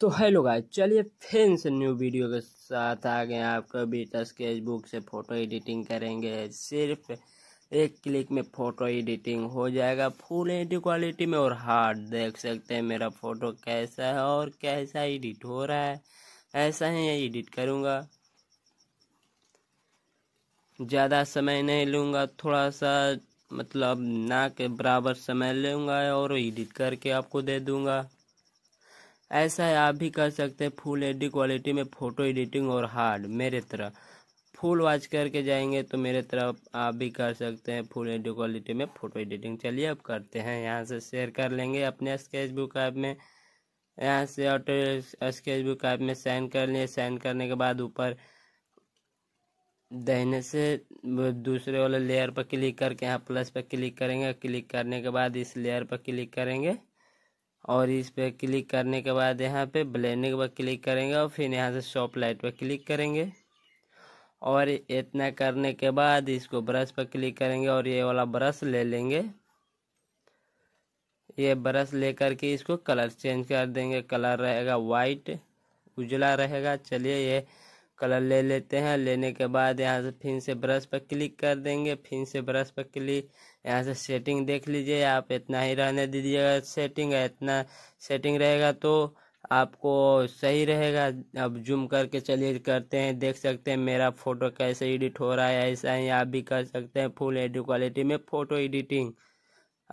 तो hello guys चलिए फिर से न्यू वीडियो के साथ आ गए आपका बेटा तो स्केचबुक से फ़ोटो एडिटिंग करेंगे सिर्फ एक क्लिक में फ़ोटो एडिटिंग हो जाएगा फुल एच क्वालिटी में और हार्ड देख सकते हैं मेरा फ़ोटो कैसा है और कैसा एडिट हो रहा है ऐसा ही एडिट करूँगा ज़्यादा समय नहीं लूँगा थोड़ा सा मतलब ना के बराबर समय लूँगा और एडिट करके आपको दे दूँगा ऐसा आप भी कर सकते हैं फुल एच क्वालिटी में फ़ोटो एडिटिंग और हार्ड मेरे तरह फुल वॉच करके जाएंगे तो मेरे तरफ आप भी कर सकते हैं फुल एच क्वालिटी में फ़ोटो एडिटिंग चलिए अब करते हैं यहाँ से शेयर कर लेंगे अपने स्केच बुक ऐप में यहाँ से ऑटो स्केच बुक ऐप में साइन कर लिए साइन करने के बाद ऊपर देने से दूसरे वाले लेयर पर क्लिक करके यहाँ प्लस पर क्लिक करेंगे क्लिक करने के बाद इस लेयर पर क्लिक करेंगे और इस पर क्लिक करने के बाद यहाँ पे ब्लेंडिंग पर क्लिक करेंगे और फिर यहाँ से शॉप लाइट पर क्लिक करेंगे और इतना करने के बाद इसको ब्रश पर क्लिक करेंगे और ये वाला ब्रश ले लेंगे ये ब्रश लेकर के इसको कलर चेंज कर देंगे कलर रहेगा वाइट उजला रहेगा चलिए ये कलर ले लेते हैं लेने के बाद यहाँ से फिर से ब्रश पर क्लिक कर देंगे फिर से ब्रश पर क्लिक यहाँ से सेटिंग देख लीजिए आप इतना ही रहने दीजिएगा सेटिंग है इतना सेटिंग रहेगा तो आपको सही रहेगा अब जूम करके चलिए करते हैं देख सकते हैं मेरा फ़ोटो कैसे एडिट हो रहा है ऐसा ही आप भी कर सकते हैं फुल एडिट क्वालिटी में फ़ोटो एडिटिंग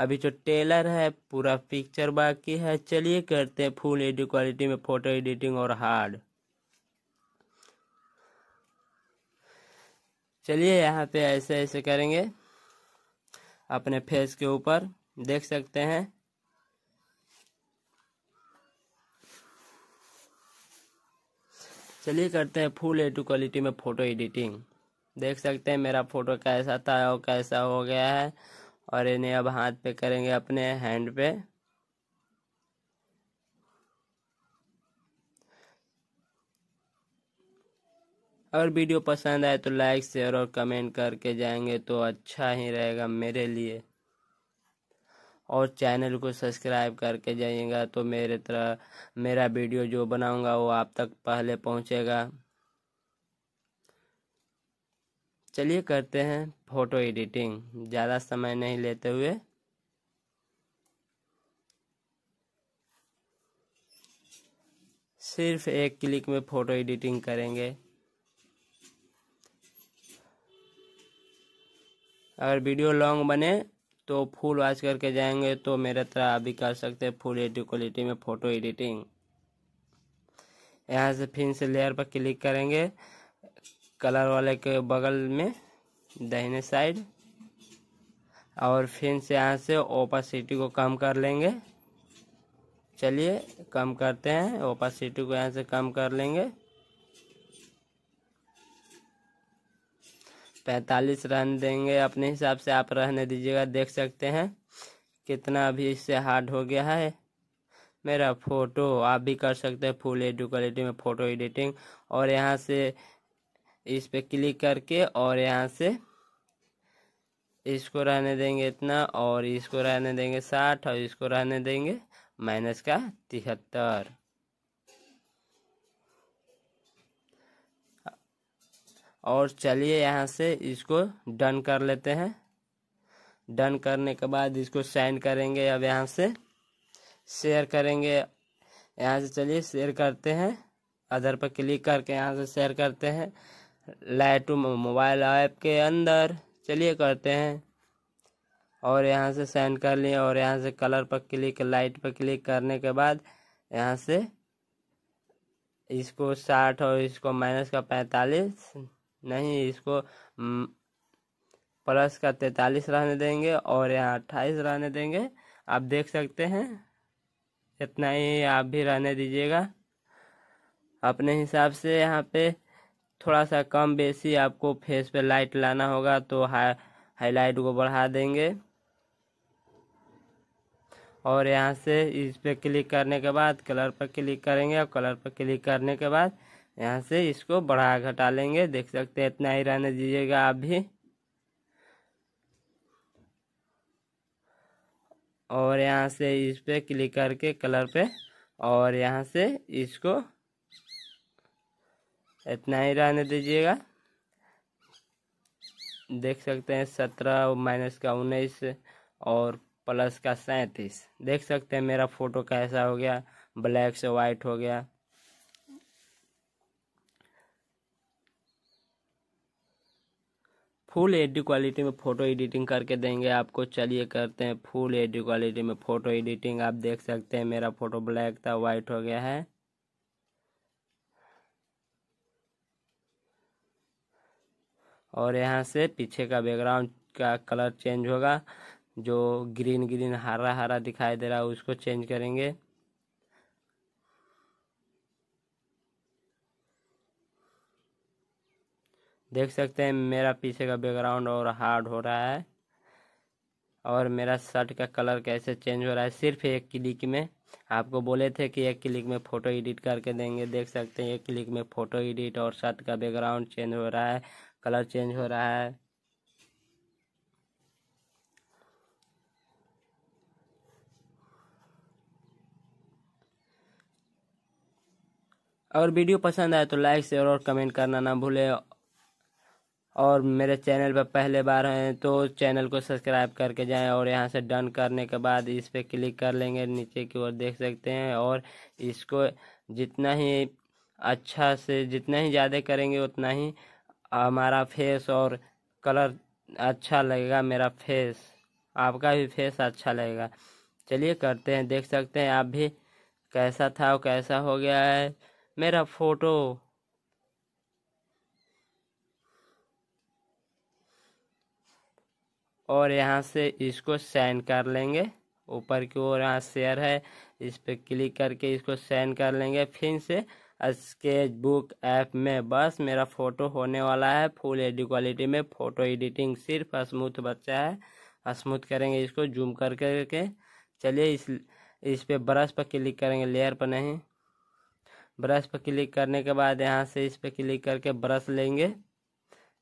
अभी जो टेलर है पूरा पिक्चर बाकी है चलिए करते हैं फुल एडिट क्वालिटी में फ़ोटो एडिटिंग और हार्ड चलिए यहाँ पे ऐसे ऐसे करेंगे अपने फेस के ऊपर देख सकते हैं चलिए करते हैं फुल ए टू क्वालिटी में फ़ोटो एडिटिंग देख सकते हैं मेरा फ़ोटो कैसा था और कैसा हो गया है और इन्हें अब हाथ पे करेंगे अपने हैंड पे अगर वीडियो पसंद आए तो लाइक शेयर और कमेंट करके जाएंगे तो अच्छा ही रहेगा मेरे लिए और चैनल को सब्सक्राइब करके जाइएगा तो मेरे तरह मेरा वीडियो जो बनाऊंगा वो आप तक पहले पहुंचेगा चलिए करते हैं फोटो एडिटिंग ज़्यादा समय नहीं लेते हुए सिर्फ एक क्लिक में फ़ोटो एडिटिंग करेंगे अगर वीडियो लॉन्ग बने तो फुल वॉच करके जाएंगे तो मेरे तरह आप भी कर सकते हैं फुल एडिट क्वालिटी में फ़ोटो एडिटिंग यहाँ से फिर से लेयर पर क्लिक करेंगे कलर वाले के बगल में दहने साइड और फिर से यहाँ से ओपासिटी को कम कर लेंगे चलिए कम करते हैं ओपासिटी को यहाँ से कम कर लेंगे पैंतालीस रन देंगे अपने हिसाब से आप रहने दीजिएगा देख सकते हैं कितना अभी इससे हार्ड हो गया है मेरा फ़ोटो आप भी कर सकते हैं फुल एडू क्वालिटी में फ़ोटो एडिटिंग और यहाँ से इस पर क्लिक करके और यहाँ से इसको रहने देंगे इतना और इसको रहने देंगे साठ और इसको रहने देंगे माइनस का तिहत्तर और चलिए यहाँ से इसको डन कर लेते हैं डन करने के बाद इसको साइन करेंगे अब यहाँ से शेयर करेंगे यहाँ से चलिए शेयर करते हैं अदर पर क्लिक करके यहाँ से शेयर करते हैं लाइट मोबाइल ऐप के अंदर चलिए करते हैं और यहाँ से सेंड कर लिए और यहाँ से कलर पर क्लिक लाइट पर क्लिक करने के बाद यहाँ से इसको साठ और इसको माइनस का पैंतालीस नहीं इसको प्लस का तैतालीस रहने देंगे और यहाँ अट्ठाईस रहने देंगे आप देख सकते हैं इतना ही आप भी रहने दीजिएगा अपने हिसाब से यहाँ पे थोड़ा सा कम बेसी आपको फेस पे लाइट लाना होगा तो हाई हाईलाइट को बढ़ा देंगे और यहाँ से इस पर क्लिक करने के बाद कलर पर क्लिक करेंगे और कलर पर क्लिक करने के बाद यहाँ से इसको बढ़ा घटा लेंगे देख सकते हैं इतना ही रहने दीजिएगा आप भी और यहाँ से इस पर क्लिक करके कलर पे और यहाँ से इसको इतना ही रहने दीजिएगा देख सकते हैं सत्रह माइनस का उन्नीस और प्लस का सैंतीस देख सकते हैं मेरा फ़ोटो कैसा हो गया ब्लैक से वाइट हो गया फुल एच क्वालिटी में फ़ोटो एडिटिंग करके देंगे आपको चलिए करते हैं फुल एच क्वालिटी में फ़ोटो एडिटिंग आप देख सकते हैं मेरा फ़ोटो ब्लैक था वाइट हो गया है और यहाँ से पीछे का बैकग्राउंड का कलर चेंज होगा जो ग्रीन ग्रीन हरा हरा दिखाई दे रहा है उसको चेंज करेंगे देख सकते हैं मेरा पीछे का बैकग्राउंड और हार्ड हो रहा है और मेरा शर्ट का कलर कैसे चेंज हो रहा है सिर्फ एक क्लिक में आपको बोले थे कि एक क्लिक में फ़ोटो एडिट करके देंगे देख सकते हैं एक क्लिक में फ़ोटो एडिट और शर्ट का बैकग्राउंड चेंज हो रहा है कलर चेंज हो रहा है अगर वीडियो पसंद आए तो लाइक शेयर और कमेंट करना ना भूले और मेरे चैनल पर पहले बार हैं तो चैनल को सब्सक्राइब करके जाएं और यहां से डन करने के बाद इस पर क्लिक कर लेंगे नीचे की ओर देख सकते हैं और इसको जितना ही अच्छा से जितना ही ज़्यादा करेंगे उतना ही हमारा फेस और कलर अच्छा लगेगा मेरा फेस आपका भी फेस अच्छा लगेगा चलिए करते हैं देख सकते हैं आप भी कैसा था और कैसा हो गया है मेरा फ़ोटो और यहाँ से इसको साइन कर लेंगे ऊपर की ओर यहाँ शेयर है इस पर क्लिक करके इसको साइन कर लेंगे फिर से स्केच बुक ऐप में बस मेरा फ़ोटो होने वाला है फुल एच क्वालिटी में फ़ोटो एडिटिंग सिर्फ स्मूथ बच्चा है स्मूथ करेंगे इसको जूम कर करके चलिए इस इस पर ब्रश पर क्लिक करेंगे लेयर पर नहीं ब्रश पर क्लिक करने के बाद यहाँ से इस पर क्लिक करके ब्रश लेंगे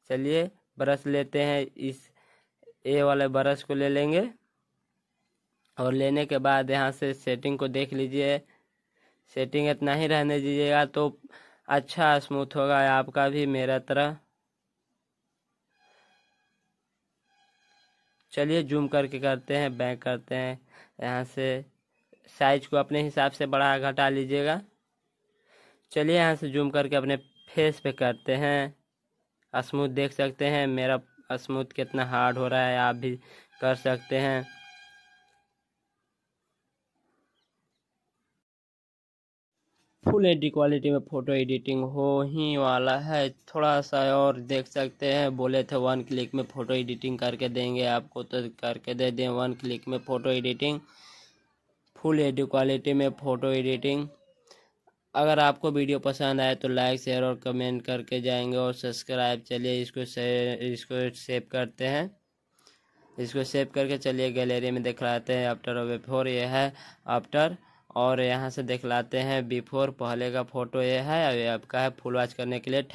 चलिए ब्रश लेते हैं इस ए वाले ब्रश को ले लेंगे और लेने के बाद यहाँ से सेटिंग को देख लीजिए सेटिंग इतना ही रहने दीजिएगा तो अच्छा स्मूथ होगा आपका भी मेरा तरह चलिए जूम करके करते हैं बैक करते हैं यहाँ से साइज को अपने हिसाब से बढ़ा घटा लीजिएगा चलिए यहाँ से जूम करके अपने फेस पे करते हैं स्मूथ देख सकते हैं मेरा स्मूथ कितना हार्ड हो रहा है आप भी कर सकते हैं फुल एच क्वालिटी में फ़ोटो एडिटिंग हो ही वाला है थोड़ा सा और देख सकते हैं बोले थे वन क्लिक में फ़ोटो एडिटिंग करके देंगे आपको तो करके दे दें वन क्लिक में photo editing full H quality में फ़ोटो एडिटिंग अगर आपको वीडियो पसंद आए तो लाइक शेयर और कमेंट करके जाएंगे और सब्सक्राइब चलिए इसको इसको सेव करते हैं इसको सेव करके चलिए गैलरी में दिखलाते हैं आफ्टर और बिफोर ये है आफ्टर और यहाँ से दिखलाते हैं बिफोर पहले का फ़ोटो ये है अभी आपका है फुल वॉच करने के लिए